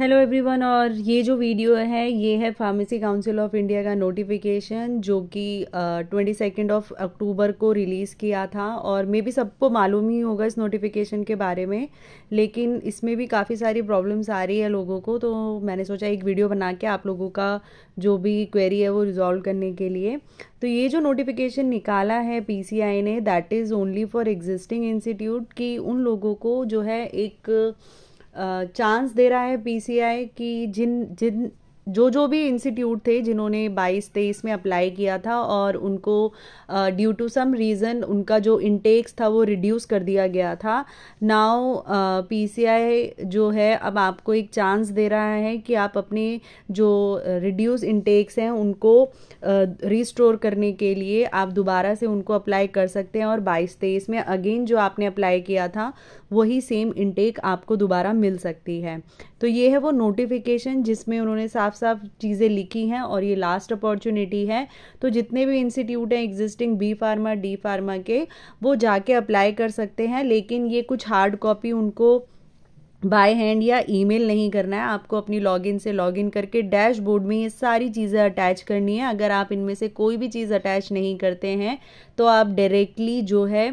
hello everyone और ये जो वीडियो है ये है फार्मेसी काउंसिल ऑफ इंडिया का नोटिफिकेशन जो कि ट्वेंटी सेकेंड ऑफ अक्टूबर को रिलीज़ किया था और मे भी सबको मालूम ही होगा इस नोटिफिकेशन के बारे में लेकिन इसमें भी काफ़ी सारी प्रॉब्लम्स आ रही है लोगों को तो मैंने सोचा एक वीडियो बना के आप लोगों का जो भी क्वेरी है वो रिजॉल्व करने के लिए तो ये जो नोटिफिकेशन निकाला है पी ने that is only for existing institute कि उन लोगों को जो है एक चांस दे रहा है पीसीआई कि जिन जिन जो जो भी इंस्टीट्यूट थे जिन्होंने 22 तेईस में अप्लाई किया था और उनको ड्यू टू सम रीज़न उनका जो इनटेक्स था वो रिड्यूस कर दिया गया था नाउ पीसीआई जो है अब आपको एक चांस दे रहा है कि आप अपने जो रिड्यूस इनटेक्स हैं उनको रिस्टोर uh, करने के लिए आप दोबारा से उनको अप्लाई कर सकते हैं और बाईस तेईस में अगेन जो आपने अप्लाई किया था वही सेम इनटेक आपको दोबारा मिल सकती है तो ये है वो नोटिफिकेशन जिसमें उन्होंने साफ साफ चीज़ें लिखी हैं और ये लास्ट अपॉर्चुनिटी है तो जितने भी इंस्टीट्यूट हैं existing B pharma D pharma के वो जाके अप्लाई कर सकते हैं लेकिन ये कुछ हार्ड कॉपी उनको बाय हैंड या ईमेल नहीं करना है आपको अपनी लॉगिन से लॉगिन करके डैशबोर्ड में ये सारी चीज़ें अटैच करनी है अगर आप इनमें से कोई भी चीज़ अटैच नहीं करते हैं तो आप डायरेक्टली जो है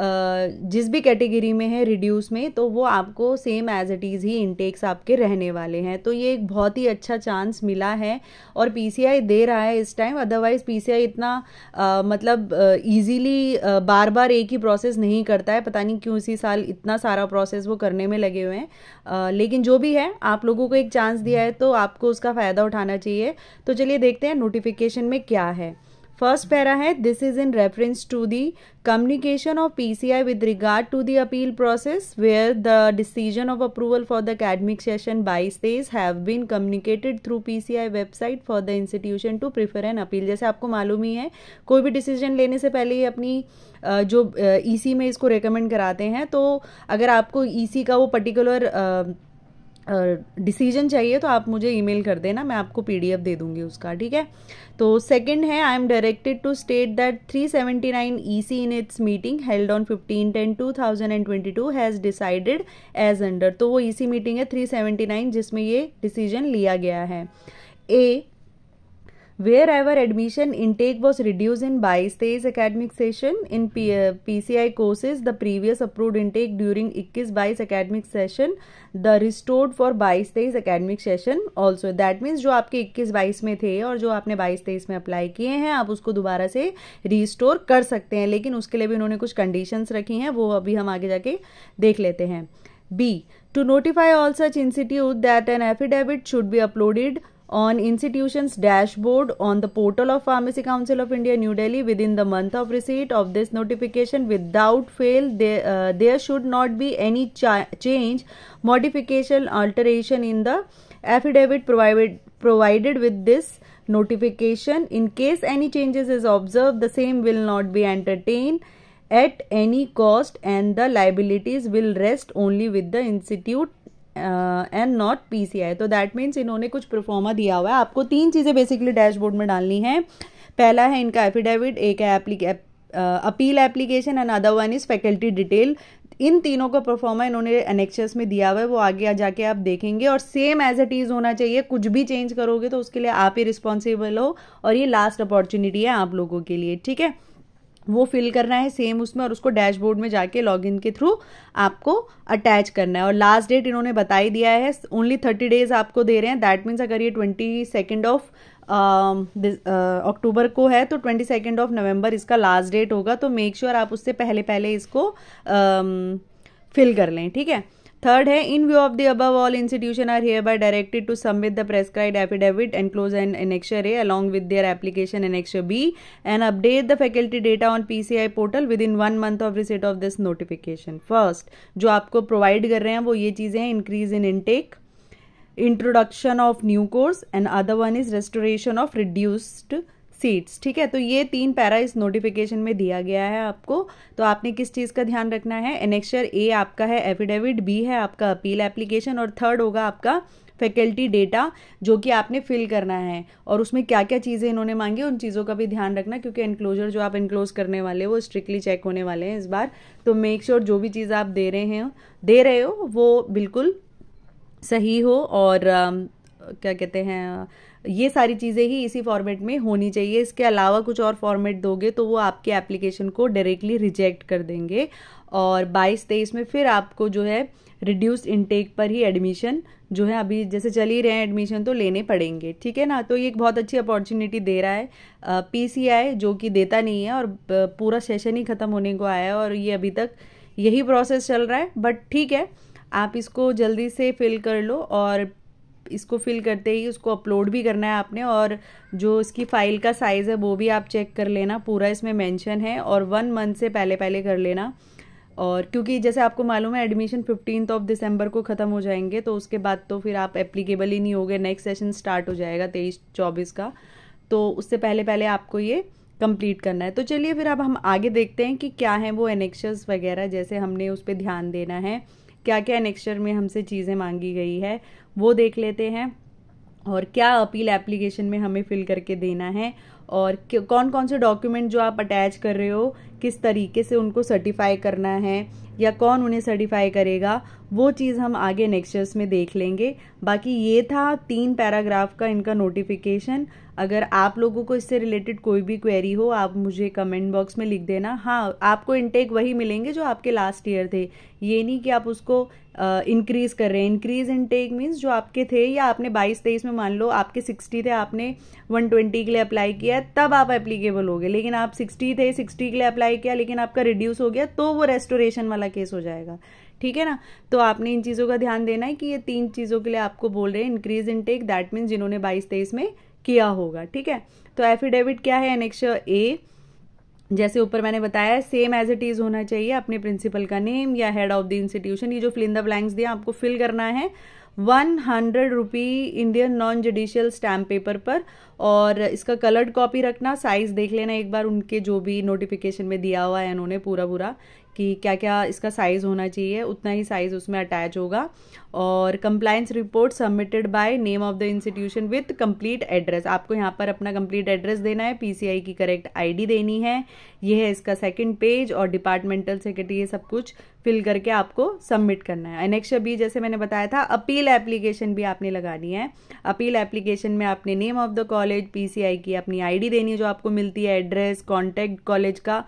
जिस भी कैटेगरी में है रिड्यूस में तो वो आपको सेम एज इट इज़ ही इनटेक्स आपके रहने वाले हैं तो ये एक बहुत ही अच्छा चांस मिला है और पीसीआई दे रहा है इस टाइम अदरवाइज़ पीसीआई इतना आ, मतलब ईजीली बार बार एक ही प्रोसेस नहीं करता है पता नहीं क्यों इसी साल इतना सारा प्रोसेस वो करने में लगे हुए हैं आ, लेकिन जो भी है आप लोगों को एक चांस दिया है तो आपको उसका फ़ायदा उठाना चाहिए तो चलिए देखते हैं नोटिफिकेशन में क्या है फर्स्ट पैरा है this is in reference to the communication of PCI with regard to the appeal process where the decision of approval for the academic session by stage have been communicated through PCI website for the institution to prefer an appeal जैसे आपको मालूम ही है कोई भी decision लेने से पहले ही अपनी जो ईसी e में इसको रिकमेंड कराते हैं तो अगर आपको ईसी e का वो पर्टिकुलर डिसीजन uh, चाहिए तो आप मुझे ईमेल कर देना मैं आपको पीडीएफ दे दूंगी उसका ठीक है तो सेकंड है I am directed to state that 379 EC in its meeting held on 15 ten 2022 has decided as under तो वो ईसी e मीटिंग है 379 जिसमें ये डिसीजन लिया गया है a wherever admission intake was reduce in बाईस तेईस academic session in PCI courses the previous approved intake during इक्कीस बाईस academic session the restored for बाईस तेईस academic session also that means जो आपके इक्कीस बाईस में थे और जो आपने बाईस तेईस में अप्लाई किए हैं आप उसको दोबारा से रिस्टोर कर सकते हैं लेकिन उसके लिए भी उन्होंने कुछ कंडीशन रखी हैं वो अभी हम आगे जाके देख लेते हैं be to notify all such institute that an affidavit should be uploaded on institution's dashboard on the portal of Pharmacy Council of India New Delhi within the month of receipt of this notification without fail there, uh, there should not be any change modification alteration in the affidavit provided provided with this notification in case any changes is observed the same will not be entertained at any cost and the liabilities will rest only with the institute and not P C I तो that means इन्होंने कुछ proforma दिया हुआ है आपको तीन चीज़ें basically dashboard में डालनी है पहला है इनका एफिडेविट एक है appeal application and other one is faculty detail इन तीनों का परफॉर्मा इन्होंने एनेक्चर्स में दिया हुआ है वो आगे आ जाके आप देखेंगे और सेम एज इट इज़ होना चाहिए कुछ भी चेंज करोगे तो उसके लिए आप ही रिस्पॉन्सिबल हो और ये लास्ट अपॉर्चुनिटी है आप लोगों के लिए ठीक है वो फिल करना है सेम उसमें और उसको डैशबोर्ड में जाके लॉगिन के थ्रू आपको अटैच करना है और लास्ट डेट इन्होंने बता ही दिया है ओनली थर्टी डेज आपको दे रहे हैं दैट मीन्स अगर ये ट्वेंटी सेकेंड ऑफ अक्टूबर को है तो ट्वेंटी सेकेंड ऑफ नवंबर इसका लास्ट डेट होगा तो मेक श्योर sure आप उससे पहले पहले इसको फिल um, uh, कर लें ठीक है थर्ड है in view of the above all institution are hereby directed to submit the prescribe affidavit and close and annexure A along with their application annexure B and update the faculty data on PCI portal within one month of receipt of this notification first जो आपको provide कर रहे हैं वो ये चीज़ें हैं increase in intake introduction of new course and other one is restoration of reduced seats ठीक है तो ये तीन पैरा इस नोटिफिकेशन में दिया गया है आपको तो आपने किस चीज़ का ध्यान रखना है एनेक्शर ए आपका है एफिडेविट बी है आपका अपील एप्लीकेशन और थर्ड होगा आपका फैकल्टी डेटा जो कि आपने फिल करना है और उसमें क्या क्या चीज़ें इन्होंने मांगी उन चीज़ों का भी ध्यान रखना क्योंकि इन्क्लोजर जो आप इनक्लोज करने वाले हो वो स्ट्रिक्टली चेक होने वाले हैं इस बार तो मेक श्योर sure जो भी चीज़ आप दे रहे हैं दे रहे हो वो बिल्कुल सही हो और आ, क्या कहते हैं ये सारी चीज़ें ही इसी फॉर्मेट में होनी चाहिए इसके अलावा कुछ और फॉर्मेट दोगे तो वो आपके एप्लीकेशन को डायरेक्टली रिजेक्ट कर देंगे और बाईस तेईस में फिर आपको जो है रिड्यूस इनटेक पर ही एडमिशन जो है अभी जैसे चल ही रहे हैं एडमिशन तो लेने पड़ेंगे ठीक है ना तो ये एक बहुत अच्छी अपॉर्चुनिटी दे रहा है पीसीआई जो कि देता नहीं है और पूरा सेशन ही ख़त्म होने को आया है और ये अभी तक यही प्रोसेस चल रहा है बट ठीक है आप इसको जल्दी से फिल कर लो और इसको फिल करते ही उसको अपलोड भी करना है आपने और जो इसकी फ़ाइल का साइज़ है वो भी आप चेक कर लेना पूरा इसमें मेंशन है और वन मंथ से पहले पहले कर लेना और क्योंकि जैसे आपको मालूम है एडमिशन फिफ्टीन ऑफ दिसंबर को ख़त्म हो जाएंगे तो उसके बाद तो फिर आप एप्लीकेबल ही नहीं हो नेक्स्ट सेशन स्टार्ट हो जाएगा तेईस चौबीस का तो उससे पहले पहले आपको ये कंप्लीट करना है तो चलिए फिर अब हम आगे देखते हैं कि क्या है वो एनेक्शर्स वगैरह जैसे हमने उस पर ध्यान देना है क्या क्या एनेक्शर में हमसे चीज़ें मांगी गई है वो देख लेते हैं और क्या अपील एप्लीकेशन में हमें फिल करके देना है और कौन कौन से डॉक्यूमेंट जो आप अटैच कर रहे हो किस तरीके से उनको सर्टिफाई करना है या कौन उन्हें सर्टिफाई करेगा वो चीज़ हम आगे नेक्स्टर्स में देख लेंगे बाकी ये था तीन पैराग्राफ का इनका नोटिफिकेशन अगर आप लोगों को इससे रिलेटेड कोई भी क्वेरी हो आप मुझे कमेंट बॉक्स में लिख देना हाँ आपको इनटेक वही मिलेंगे जो आपके लास्ट ईयर थे ये नहीं कि आप उसको इंक्रीज़ कर रहे हैं इंक्रीज़ इन टेक मीन्स जो आपके थे या आपने बाईस तेईस में मान लो आपके सिक्सटी थे आपने वन ट्वेंटी के लिए अप्लाई किया तब आप एप्लीकेबल हो गए लेकिन आप सिक्सटी थे सिक्सटी के लिए अप्लाई किया लेकिन आपका रिड्यूस हो गया तो वो रेस्टोरेशन वाला केस हो जाएगा ठीक है ना तो आपने इन चीज़ों का ध्यान देना है कि ये तीन चीज़ों के लिए आपको बोल रहे हैं increase intake that means जिन्होंने बाईस तेईस में किया होगा ठीक है तो एफिडेविट क्या है एनेक्शर ए जैसे ऊपर मैंने बताया सेम एज इट इज़ होना चाहिए अपने प्रिंसिपल का नेम या हेड ऑफ द इंस्टीट्यूशन ये जो फिल इन द ब्लैंक्स दिया आपको फिल करना है one hundred rupee Indian non judicial stamp paper पर और इसका कलर्ड कॉपी रखना साइज़ देख लेना एक बार उनके जो भी नोटिफिकेशन में दिया हुआ है उन्होंने पूरा पूरा कि क्या क्या इसका साइज़ होना चाहिए उतना ही साइज़ उसमें अटैच होगा और compliance report submitted by name of the institution with complete address आपको यहाँ पर अपना कंप्लीट एड्रेस देना है पीसीआई की करेक्ट आईडी देनी है यह है इसका सेकंड पेज और डिपार्टमेंटल सेक्रेटरी ये सब कुछ फिल करके आपको सबमिट करना है एनेक्श बी जैसे मैंने बताया था अपील एप्लीकेशन भी आपने लगानी है अपील एप्लीकेशन में आपने name of the college P की अपनी आई देनी है जो आपको मिलती है एड्रेस कॉन्टैक्ट कॉलेज का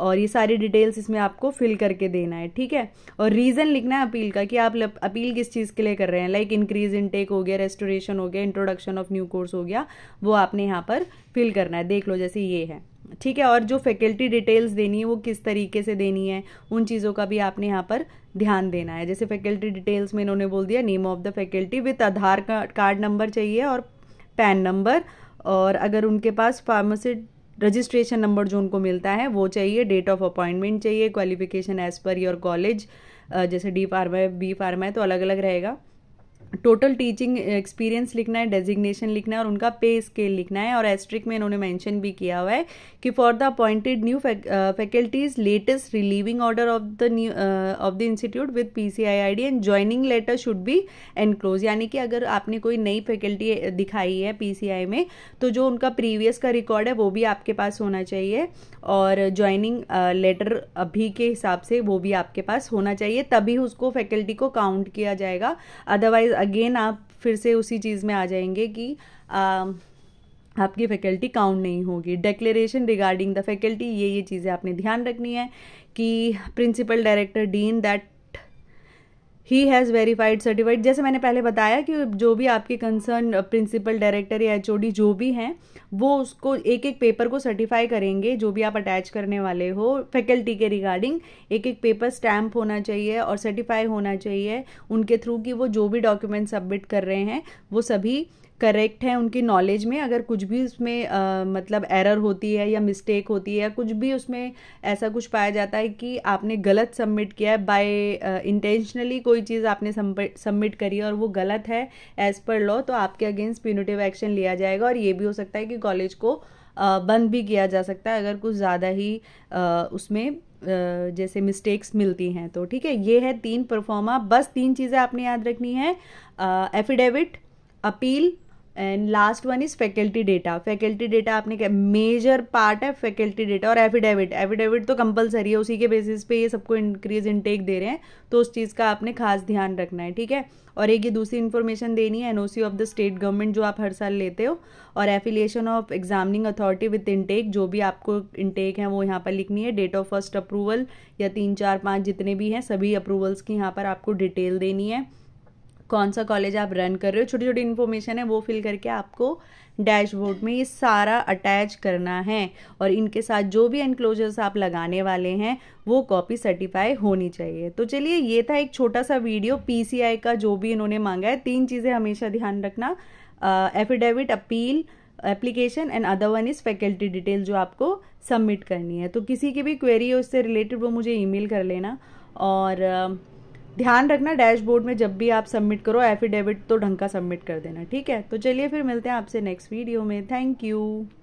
और ये सारी डिटेल्स इसमें आपको फिल करके देना है ठीक है और रीज़न लिखना है अपील का कि आप अपील किस चीज़ के लिए कर रहे हैं लाइक इंक्रीज इनटेक हो गया रेस्टोरेशन हो गया इंट्रोडक्शन ऑफ न्यू कोर्स हो गया वो आपने यहाँ पर फिल करना है देख लो जैसे ये है ठीक है और जो फैकल्टी डिटेल्स देनी है वो किस तरीके से देनी है उन चीज़ों का भी आपने यहाँ पर ध्यान देना है जैसे फैकल्टी डिटेल्स में इन्होंने बोल दिया name of the faculty with Aadhaar card number चाहिए और पैन नंबर और अगर उनके पास फार्मासिट रजिस्ट्रेशन नंबर जो उनको मिलता है वो चाहिए डेट ऑफ अपॉइंटमेंट चाहिए qualification as per your college जैसे डी फार्मा है बी फार्मा है तो अलग अलग रहेगा टोटल टीचिंग एक्सपीरियंस लिखना है डेजिग्नेशन लिखना है और उनका पे स्केल लिखना है और एस्ट्रिक में इन्होंने मेंशन भी किया हुआ है कि for the appointed new faculties latest relieving order of the new of the institute with D and joining letter should be enclose यानी कि अगर आपने कोई नई फैकल्टी uh, दिखाई है पी सी आई में तो जो उनका प्रीवियस का रिकॉर्ड है वो भी आपके पास होना चाहिए और ज्वाइनिंग लेटर uh, अभी के हिसाब से वो भी आपके पास होना चाहिए तभी उसको फैकल्टी को काउंट किया जाएगा अदरवाइज अगेन आप फिर से उसी चीज़ में आ जाएंगे कि आ, um, आपकी फैकल्टी काउंट नहीं होगी डिक्लेरेशन रिगार्डिंग द फैकल्टी ये ये चीज़ें आपने ध्यान रखनी है कि प्रिंसिपल डायरेक्टर डीन दैट ही हैज़ वेरीफाइड सर्टिफाइड जैसे मैंने पहले बताया कि जो भी आपके कंसर्न प्रिंसिपल डायरेक्टर या एच जो भी हैं वो उसको एक एक पेपर को सर्टिफाई करेंगे जो भी आप अटैच करने वाले हो फैकल्टी के रिगार्डिंग एक एक पेपर स्टैम्प होना चाहिए और सर्टिफाई होना चाहिए उनके थ्रू कि वो जो भी डॉक्यूमेंट सबमिट कर रहे हैं वो सभी करेक्ट हैं उनकी नॉलेज में अगर कुछ भी उसमें आ, मतलब एरर होती है या मिस्टेक होती है या कुछ भी उसमें ऐसा कुछ पाया जाता है कि आपने गलत सबमिट किया है बाय इंटेंशनली कोई चीज़ आपने सबमिट करी है और वो गलत है एज़ पर लॉ तो आपके अगेंस्ट प्यूनिटिव एक्शन लिया जाएगा और ये भी हो सकता है कि कॉलेज को आ, बंद भी किया जा सकता है अगर कुछ ज़्यादा ही आ, उसमें जैसे मिस्टेक्स मिलती हैं तो ठीक है ये है तीन परफॉर्मा बस तीन चीज़ें आपने याद रखनी है affidavit appeal and last one is faculty data faculty data आपने क्या मेजर पार्ट है फैकल्टी डेटा और एफिडेविट एफिडेविट तो कंपलसरी है उसी के बेसिस पे ये सबको इंक्रीज इनटेक दे रहे हैं तो उस चीज़ का आपने खास ध्यान रखना है ठीक है और एक ये दूसरी इन्फॉर्मेशन देनी है NOC of the state government जो आप हर साल लेते हो और affiliation of examining authority with intake जो भी आपको इनटेक है वो यहाँ पर लिखनी है डेट ऑफ फर्स्ट अप्रूवल या तीन चार पाँच जितने भी हैं सभी अप्रूवल्स की यहाँ पर आपको डिटेल देनी है कौन सा कॉलेज आप रन कर रहे हो छोटी छोटी इन्फॉर्मेशन है वो फिल करके आपको डैशबोर्ड में ये सारा अटैच करना है और इनके साथ जो भी एनक्लोजर्स आप लगाने वाले हैं वो कॉपी सर्टिफाई होनी चाहिए तो चलिए ये था एक छोटा सा वीडियो पीसीआई का जो भी इन्होंने मांगा है तीन चीज़ें हमेशा ध्यान रखना affidavit appeal application and other one is faculty detail जो आपको सबमिट करनी है तो किसी की भी क्वेरी है उससे रिलेटेड वो मुझे ईमेल कर लेना और uh, ध्यान रखना डैशबोर्ड में जब भी आप सबमिट करो एफिडेविट तो ढंग का सबमिट कर देना ठीक है तो चलिए फिर मिलते हैं आपसे नेक्स्ट वीडियो में थैंक यू